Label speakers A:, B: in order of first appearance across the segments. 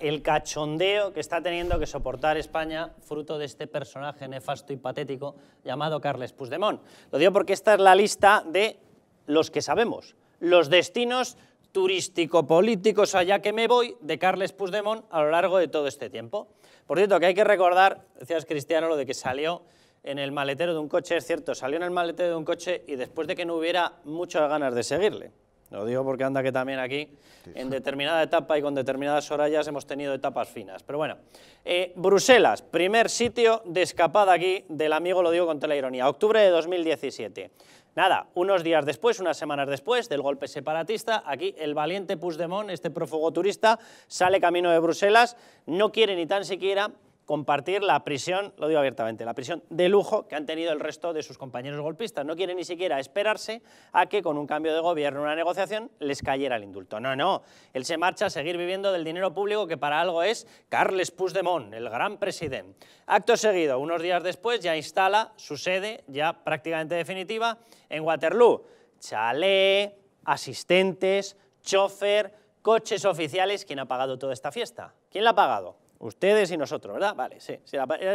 A: el cachondeo que está teniendo que soportar España fruto de este personaje nefasto y patético llamado Carles Puigdemont. Lo digo porque esta es la lista de los que sabemos, los destinos turístico-políticos allá que me voy de Carles Puigdemont a lo largo de todo este tiempo. Por cierto, que hay que recordar, decías Cristiano, lo de que salió en el maletero de un coche, es cierto, salió en el maletero de un coche y después de que no hubiera muchas ganas de seguirle. Lo digo porque anda que también aquí, en determinada etapa y con determinadas horallas hemos tenido etapas finas. Pero bueno, eh, Bruselas, primer sitio de escapada aquí del amigo, lo digo con toda la ironía, octubre de 2017. Nada, unos días después, unas semanas después del golpe separatista, aquí el valiente Puigdemont, este prófugo turista, sale camino de Bruselas, no quiere ni tan siquiera compartir la prisión, lo digo abiertamente, la prisión de lujo que han tenido el resto de sus compañeros golpistas. No quiere ni siquiera esperarse a que con un cambio de gobierno, una negociación, les cayera el indulto. No, no, él se marcha a seguir viviendo del dinero público que para algo es Carles Puigdemont, el gran presidente. Acto seguido, unos días después ya instala su sede, ya prácticamente definitiva, en Waterloo. Chalé, asistentes, chofer, coches oficiales. ¿Quién ha pagado toda esta fiesta? ¿Quién la ha pagado? Ustedes y nosotros, ¿verdad? Vale, sí.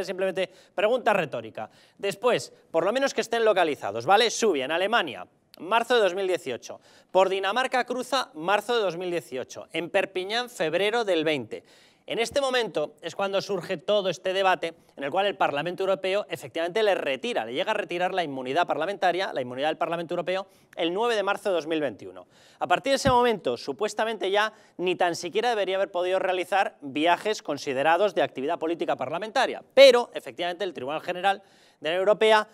A: simplemente pregunta retórica. Después, por lo menos que estén localizados, ¿vale? Sube en Alemania, marzo de 2018. Por Dinamarca cruza, marzo de 2018. En Perpiñán, febrero del 20. En este momento es cuando surge todo este debate en el cual el Parlamento Europeo efectivamente le retira, le llega a retirar la inmunidad parlamentaria, la inmunidad del Parlamento Europeo, el 9 de marzo de 2021. A partir de ese momento, supuestamente ya ni tan siquiera debería haber podido realizar viajes considerados de actividad política parlamentaria, pero efectivamente el Tribunal General de la Unión Europea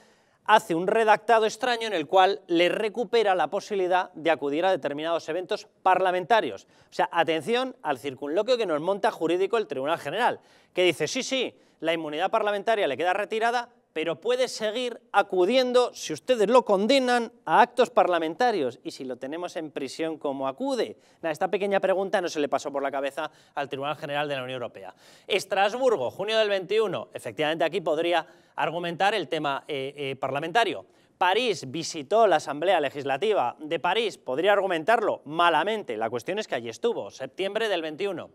A: hace un redactado extraño en el cual le recupera la posibilidad de acudir a determinados eventos parlamentarios. O sea, atención al circunloquio que nos monta jurídico el Tribunal General, que dice, sí, sí, la inmunidad parlamentaria le queda retirada, pero puede seguir acudiendo, si ustedes lo condenan, a actos parlamentarios y si lo tenemos en prisión, como acude? esta pequeña pregunta no se le pasó por la cabeza al Tribunal General de la Unión Europea. Estrasburgo, junio del 21, efectivamente aquí podría argumentar el tema eh, eh, parlamentario. París visitó la Asamblea Legislativa de París, podría argumentarlo malamente, la cuestión es que allí estuvo, septiembre del 21.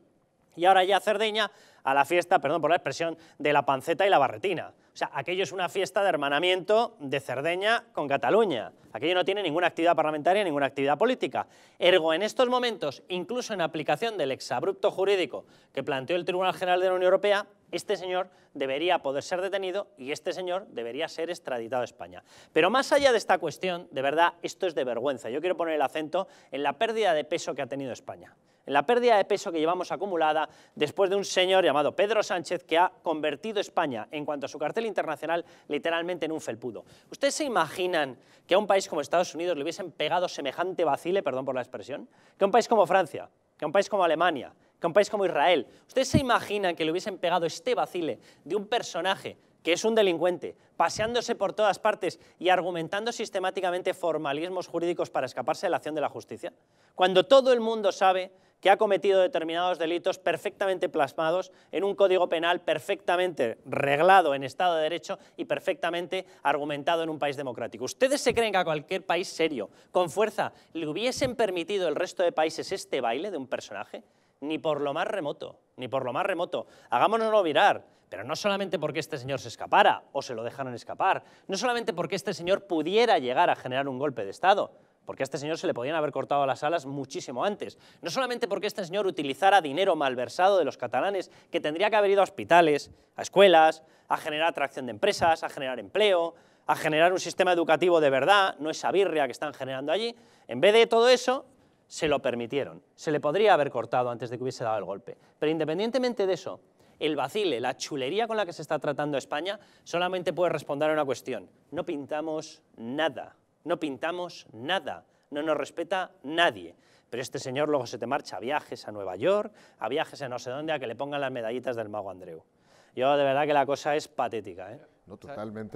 A: Y ahora ya Cerdeña a la fiesta, perdón por la expresión, de la panceta y la barretina. O sea, aquello es una fiesta de hermanamiento de Cerdeña con Cataluña. Aquello no tiene ninguna actividad parlamentaria, ninguna actividad política. Ergo, en estos momentos, incluso en aplicación del exabrupto jurídico que planteó el Tribunal General de la Unión Europea, este señor debería poder ser detenido y este señor debería ser extraditado a España. Pero más allá de esta cuestión, de verdad, esto es de vergüenza. Yo quiero poner el acento en la pérdida de peso que ha tenido España en la pérdida de peso que llevamos acumulada después de un señor llamado Pedro Sánchez que ha convertido España, en cuanto a su cartel internacional, literalmente en un felpudo. ¿Ustedes se imaginan que a un país como Estados Unidos le hubiesen pegado semejante vacile, perdón por la expresión, que a un país como Francia, que a un país como Alemania, que a un país como Israel? ¿Ustedes se imaginan que le hubiesen pegado este vacile de un personaje que es un delincuente, paseándose por todas partes y argumentando sistemáticamente formalismos jurídicos para escaparse de la acción de la justicia, cuando todo el mundo sabe que ha cometido determinados delitos perfectamente plasmados en un código penal perfectamente reglado en Estado de Derecho y perfectamente argumentado en un país democrático. ¿Ustedes se creen que a cualquier país serio, con fuerza, le hubiesen permitido el resto de países este baile de un personaje? Ni por lo más remoto, ni por lo más remoto. Hagámonoslo mirar. Pero no solamente porque este señor se escapara o se lo dejaron escapar, no solamente porque este señor pudiera llegar a generar un golpe de Estado, porque a este señor se le podían haber cortado las alas muchísimo antes. No solamente porque este señor utilizara dinero malversado de los catalanes, que tendría que haber ido a hospitales, a escuelas, a generar atracción de empresas, a generar empleo, a generar un sistema educativo de verdad, no esa birria que están generando allí. En vez de todo eso, se lo permitieron. Se le podría haber cortado antes de que hubiese dado el golpe. Pero independientemente de eso, el vacile, la chulería con la que se está tratando España, solamente puede responder a una cuestión. No pintamos nada no pintamos nada, no nos respeta nadie. Pero este señor luego se te marcha a viajes a Nueva York, a viajes a no sé dónde, a que le pongan las medallitas del mago Andreu. Yo de verdad que la cosa es patética. ¿eh? No, totalmente.